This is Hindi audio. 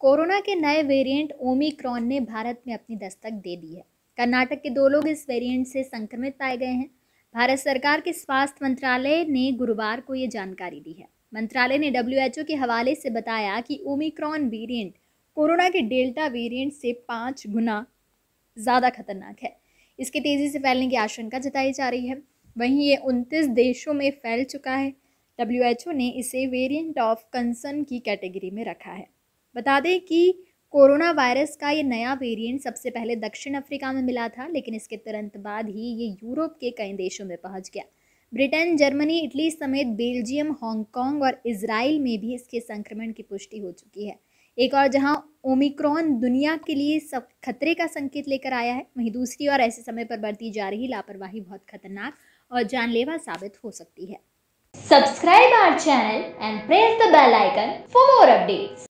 कोरोना के नए वेरिएंट ओमिक्रॉन ने भारत में अपनी दस्तक दे दी है कर्नाटक के दो लोग इस वेरिएंट से संक्रमित पाए गए हैं भारत सरकार के स्वास्थ्य मंत्रालय ने गुरुवार को ये जानकारी दी है मंत्रालय ने डब्ल्यू के हवाले से बताया कि ओमिक्रॉन वेरिएंट कोरोना के डेल्टा वेरिएंट से पाँच गुना ज़्यादा खतरनाक है इसके तेज़ी से फैलने की आशंका जताई जा रही है वहीं ये उनतीस देशों में फैल चुका है डब्ल्यू ने इसे वेरिएंट ऑफ कंसर्न की कैटेगरी में रखा है बता दें कि कोरोना वायरस का ये नया वेरिएंट सबसे पहले दक्षिण अफ्रीका में मिला था लेकिन इसके तुरंत बाद ही ये यूरोप के कई देशों में पहुंच गया ब्रिटेन जर्मनी इटली समेत बेल्जियम हांगकांग और इसराइल में भी इसके संक्रमण की पुष्टि हो चुकी है एक और जहां ओमिक्रॉन दुनिया के लिए सब खतरे का संकेत लेकर आया है वहीं दूसरी ओर ऐसे समय पर बरती जा रही लापरवाही बहुत खतरनाक और जानलेवा साबित हो सकती है subscribe our channel and press the bell icon for more updates